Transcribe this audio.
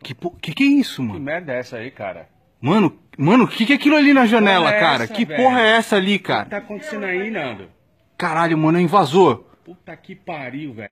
Que, que que é isso, mano? Que merda é essa aí, cara? Mano, mano, que que é aquilo ali na janela, é cara? Essa, que velho? porra é essa ali, cara? O que tá acontecendo aí, Nando? Caralho, mano, invasor. Puta que pariu, velho.